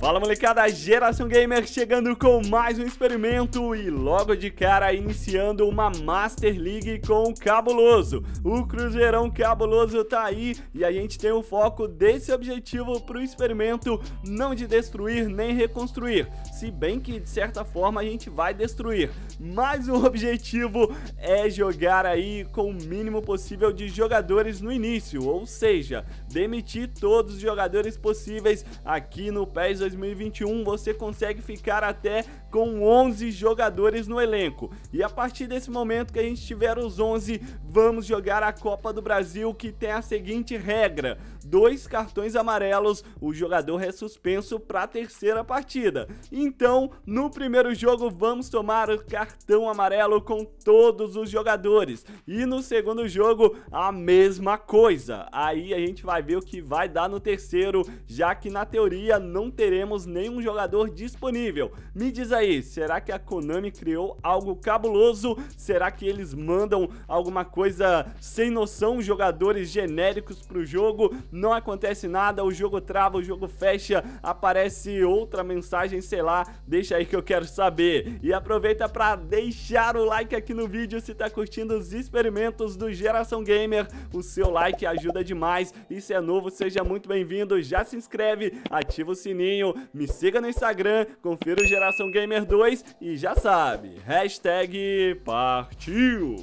Fala molecada, Geração Gamer chegando com mais um experimento e logo de cara iniciando uma Master League com o Cabuloso. O Cruzeirão Cabuloso tá aí e a gente tem o foco desse objetivo pro experimento não de destruir nem reconstruir, se bem que de certa forma a gente vai destruir, mas o objetivo é jogar aí com o mínimo possível de jogadores no início, ou seja, demitir todos os jogadores possíveis aqui no PES 2021 você consegue ficar até com 11 jogadores no elenco. E a partir desse momento que a gente tiver os 11, vamos jogar a Copa do Brasil, que tem a seguinte regra: dois cartões amarelos, o jogador é suspenso para a terceira partida. Então, no primeiro jogo, vamos tomar o cartão amarelo com todos os jogadores. E no segundo jogo, a mesma coisa. Aí a gente vai ver o que vai dar no terceiro, já que na teoria não teremos nenhum jogador disponível. Me diz aí, será que a Konami criou algo cabuloso? Será que eles mandam alguma coisa sem noção, jogadores genéricos pro jogo? Não acontece nada, o jogo trava, o jogo fecha, aparece outra mensagem, sei lá, deixa aí que eu quero saber. E aproveita para deixar o like aqui no vídeo se tá curtindo os experimentos do Geração Gamer. O seu like ajuda demais e se é novo, seja muito bem-vindo. Já se inscreve, ativa o sininho, me siga no Instagram, confira o Geração Gamer Gamer 2 e já sabe, hashtag partiu!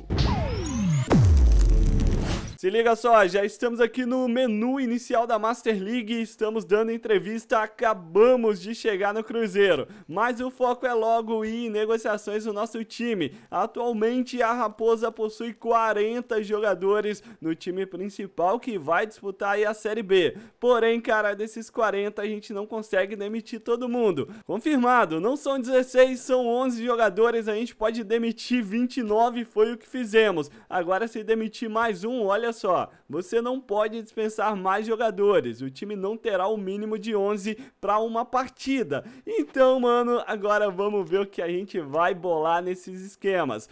Se liga só, já estamos aqui no menu inicial da Master League, estamos dando entrevista, acabamos de chegar no Cruzeiro, mas o foco é logo em negociações do nosso time. Atualmente a Raposa possui 40 jogadores no time principal que vai disputar a Série B. Porém, cara, desses 40 a gente não consegue demitir todo mundo. Confirmado, não são 16, são 11 jogadores, a gente pode demitir 29, foi o que fizemos. Agora se demitir mais um, olha só, você não pode dispensar mais jogadores. O time não terá o mínimo de 11 para uma partida. Então, mano, agora vamos ver o que a gente vai bolar nesses esquemas.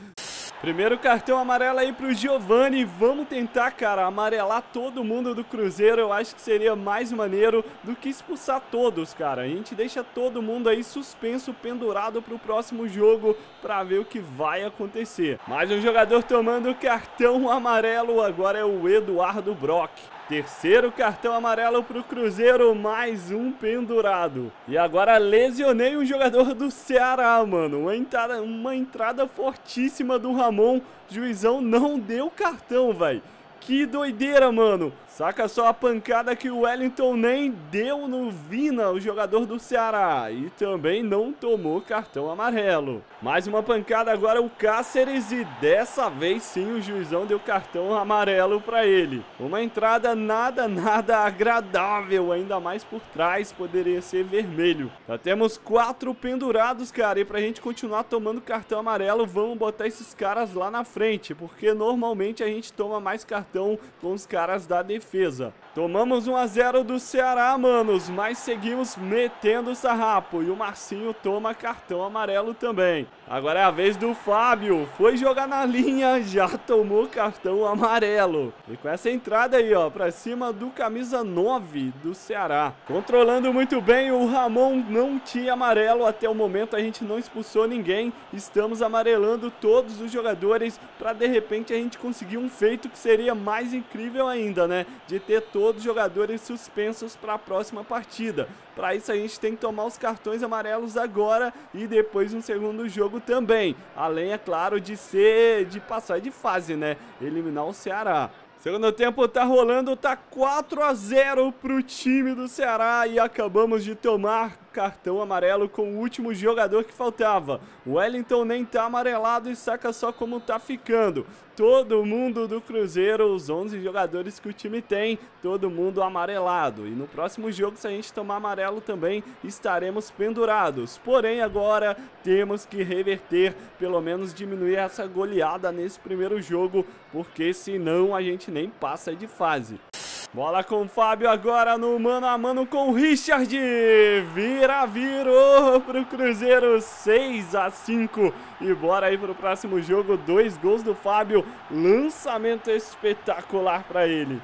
Primeiro cartão amarelo aí pro Giovani. Vamos tentar, cara, amarelar todo mundo do Cruzeiro. Eu acho que seria mais maneiro do que expulsar todos, cara. A gente deixa todo mundo aí suspenso, pendurado pro próximo jogo para ver o que vai acontecer. Mais um jogador tomando cartão amarelo. Agora é o Eduardo Brock. Terceiro cartão amarelo para o Cruzeiro, mais um pendurado. E agora lesionei um jogador do Ceará, mano. Uma entrada, uma entrada fortíssima do Ramon. Juizão não deu cartão, velho. Que doideira, mano. Saca só a pancada que o Wellington nem deu no Vina, o jogador do Ceará. E também não tomou cartão amarelo. Mais uma pancada agora o Cáceres e dessa vez sim o juizão deu cartão amarelo para ele. Uma entrada nada, nada agradável, ainda mais por trás poderia ser vermelho. Já temos quatro pendurados, cara, e pra gente continuar tomando cartão amarelo, vamos botar esses caras lá na frente, porque normalmente a gente toma mais cartão com os caras da defesa. Tomamos 1 a 0 do Ceará, manos, mas seguimos metendo o sarrapo e o Marcinho toma cartão amarelo também. Agora é a vez do Fábio. Foi jogar na linha, já tomou cartão amarelo. E com essa entrada aí, ó, pra cima do camisa 9 do Ceará. Controlando muito bem, o Ramon não tinha amarelo até o momento, a gente não expulsou ninguém. Estamos amarelando todos os jogadores para de repente a gente conseguir um feito que seria mais incrível ainda, né? De ter todos os jogadores suspensos para a próxima partida. Para isso a gente tem que tomar os cartões amarelos agora e depois um segundo jogo também. Além, é claro, de ser de passar de fase, né? Eliminar o Ceará. Segundo tempo tá rolando, tá 4 a 0 pro time do Ceará e acabamos de tomar cartão amarelo com o último jogador que faltava. O Wellington nem tá amarelado e saca só como tá ficando. Todo mundo do Cruzeiro, os 11 jogadores que o time tem, todo mundo amarelado. E no próximo jogo, se a gente tomar amarelo também, estaremos pendurados. Porém, agora temos que reverter, pelo menos diminuir essa goleada nesse primeiro jogo, porque senão a gente nem passa de fase. Bola com o Fábio agora no mano a mano com o Richard. Vira, virou pro Cruzeiro 6 a 5 E bora aí pro próximo jogo. Dois gols do Fábio. Lançamento espetacular para ele.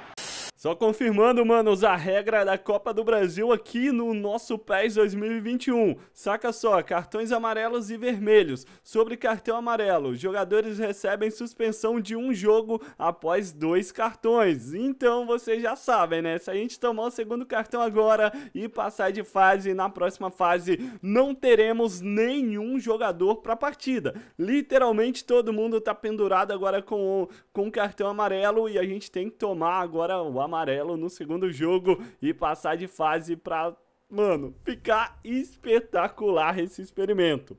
Só confirmando, manos, a regra da Copa do Brasil aqui no nosso PES 2021. Saca só, cartões amarelos e vermelhos. Sobre cartão amarelo, jogadores recebem suspensão de um jogo após dois cartões. Então vocês já sabem, né? Se a gente tomar o segundo cartão agora e passar de fase, na próxima fase não teremos nenhum jogador para a partida. Literalmente todo mundo tá pendurado agora com, com cartão amarelo e a gente tem que tomar agora o amarelo amarelo no segundo jogo e passar de fase para, mano, ficar espetacular esse experimento.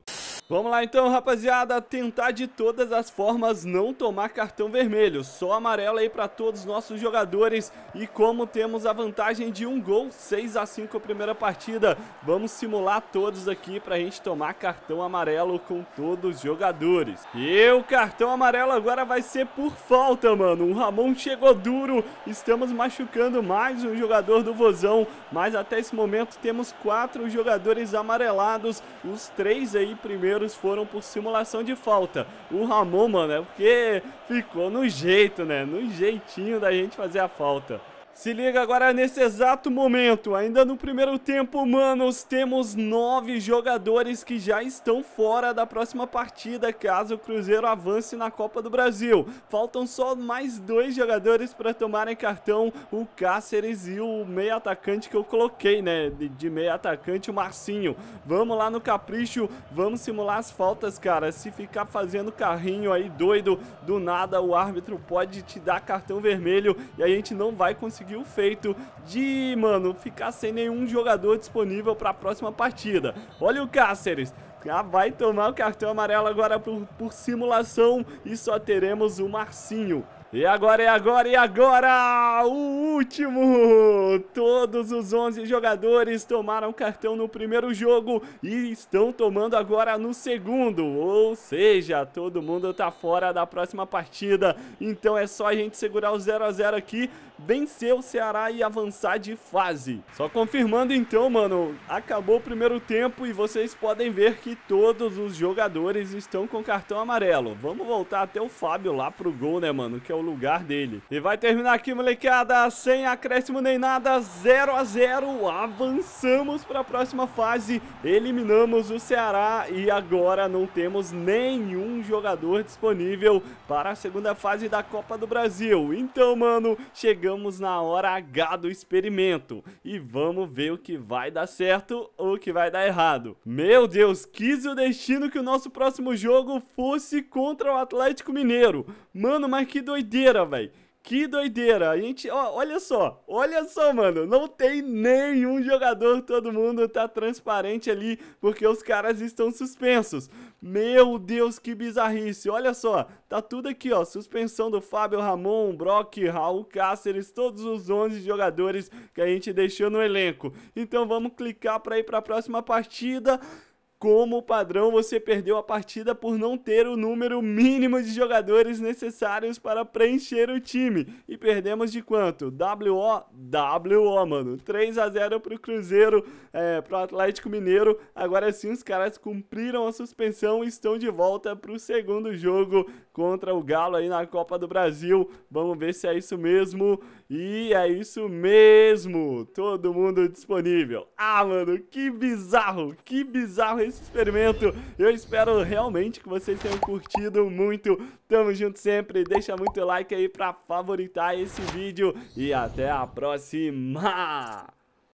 Vamos lá então, rapaziada, tentar de todas as formas não tomar cartão vermelho, só amarelo aí para todos os nossos jogadores e como temos a vantagem de um gol, 6 a 5 a primeira partida, vamos simular todos aqui para a gente tomar cartão amarelo com todos os jogadores. E o cartão amarelo agora vai ser por falta, mano, o Ramon chegou duro, estamos machucando mais um jogador do Vozão, mas até esse momento temos quatro jogadores amarelados, os três aí primeiro Bárbaros foram por simulação de falta. O Ramon, mano, é porque ficou no jeito, né? No jeitinho da gente fazer a falta. Se liga agora nesse exato momento, ainda no primeiro tempo, manos, temos nove jogadores que já estão fora da próxima partida, caso o Cruzeiro avance na Copa do Brasil. Faltam só mais dois jogadores para tomarem cartão, o Cáceres e o meio atacante que eu coloquei, né, de meio atacante, o Marcinho. Vamos lá no capricho, vamos simular as faltas, cara. Se ficar fazendo carrinho aí doido, do nada o árbitro pode te dar cartão vermelho e a gente não vai conseguir conseguiu o feito de, mano, ficar sem nenhum jogador disponível para a próxima partida. Olha o Cáceres. já vai tomar o cartão amarelo agora por, por simulação e só teremos o Marcinho. E agora, e agora, e agora, o último! Todos os 11 jogadores tomaram cartão no primeiro jogo e estão tomando agora no segundo. Ou seja, todo mundo tá fora da próxima partida. Então é só a gente segurar o 0 a 0 aqui, vencer o Ceará e avançar de fase. Só confirmando então, mano, acabou o primeiro tempo e vocês podem ver que todos os jogadores estão com cartão amarelo. Vamos voltar até o Fábio lá pro gol, né, mano, que é o o lugar dele. E vai terminar aqui, molecada, sem acréscimo nem nada, 0 a 0 avançamos para a próxima fase, eliminamos o Ceará e agora não temos nenhum jogador disponível para a segunda fase da Copa do Brasil. Então, mano, chegamos na hora H do experimento e vamos ver o que vai dar certo ou o que vai dar errado. Meu Deus, quis o destino que o nosso próximo jogo fosse contra o Atlético Mineiro. Mano, mas que doideira doideira, velho. Que doideira. A gente, ó, olha só, olha só, mano. Não tem nenhum jogador, todo mundo tá transparente ali, porque os caras estão suspensos. Meu Deus, que bizarrice. Olha só, tá tudo aqui, ó. Suspensão do Fábio Ramon, Brock, Raul Cáceres, todos os 11 jogadores que a gente deixou no elenco. Então vamos clicar para ir para a próxima partida. Como padrão, você perdeu a partida por não ter o número mínimo de jogadores necessários para preencher o time. E perdemos de quanto? WO? WO, mano. 3 a 0 o Cruzeiro, é, o Atlético Mineiro. Agora sim, os caras cumpriram a suspensão e estão de volta para o segundo jogo contra o Galo aí na Copa do Brasil. Vamos ver se é isso mesmo. E é isso mesmo, todo mundo disponível. Ah, mano, que bizarro, que bizarro esse experimento. Eu espero realmente que vocês tenham curtido muito. Tamo junto sempre, deixa muito like aí pra favoritar esse vídeo e até a próxima.